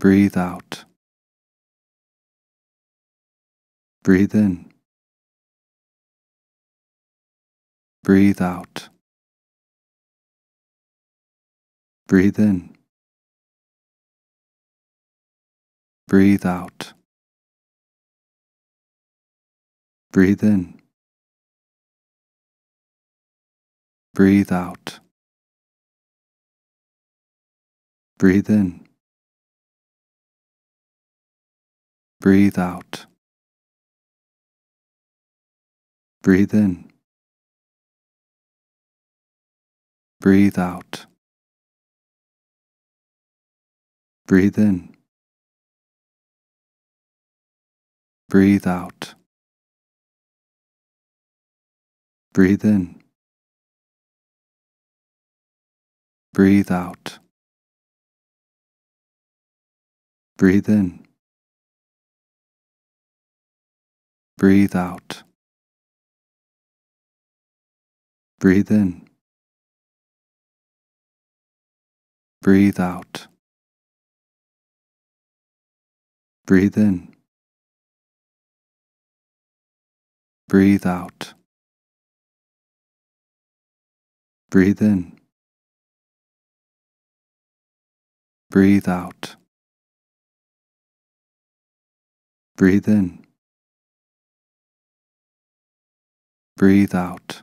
Breathe out. Breathe in. Breathe out. Breathe in. Breathe out. Breathe in. Breathe out. Breathe in. Breathe out. Breathe in. Breathe out. Breathe in. Breathe out. Breathe in. Breathe out. Breathe in. Breathe out. Breathe in. Breathe out. Breathe in. Breathe out. Breathe in. Breathe out. Breathe in. Breathe out.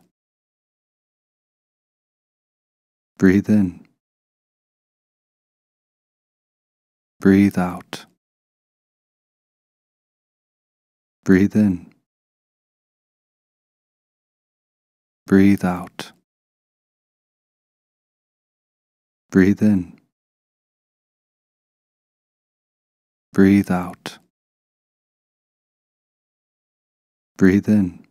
Breathe in. Breathe out. Breathe in. Breathe out. Breathe in. Breathe out. Breathe in.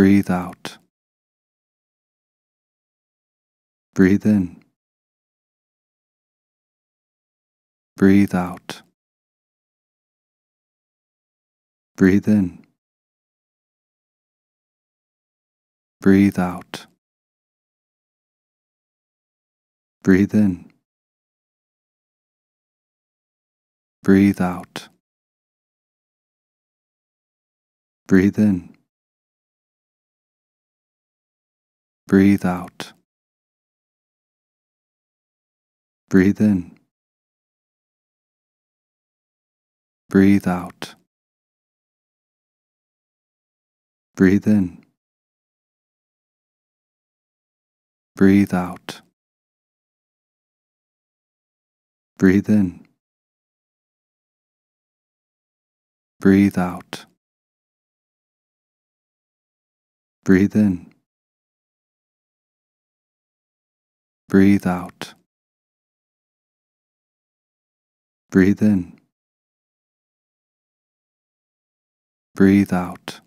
Breathe out. Breathe in. Breathe out. Breathe in. Breathe out. Breathe in. Breathe out. Breathe in. Breathe out. Breathe in. Breathe out. Breathe in. Breathe out. Breathe in. Breathe out. Breathe in. Breathe out. Breathe in. Breathe out.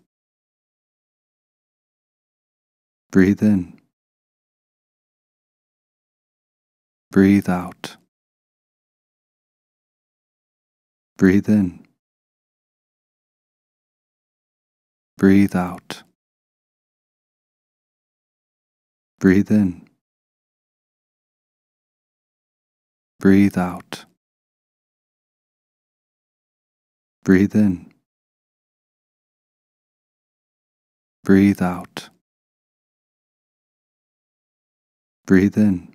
Breathe in. Breathe out. Breathe in. Breathe out. Breathe in. Breathe out. Breathe in. Breathe out. Breathe in.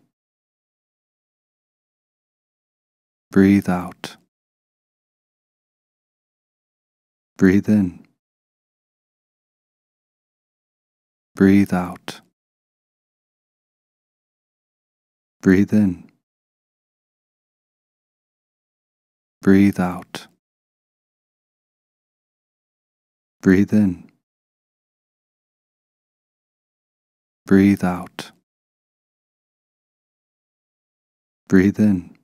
Breathe out. Breathe in. Breathe out. Breathe in. Breathe out. Breathe in. Breathe out. Breathe in.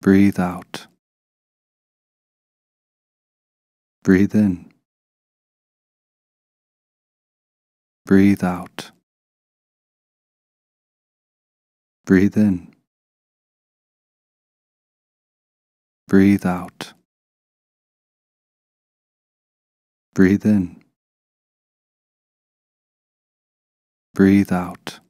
Breathe out. Breathe in. Breathe out. Breathe in. Breathe out. Breathe in. Breathe out.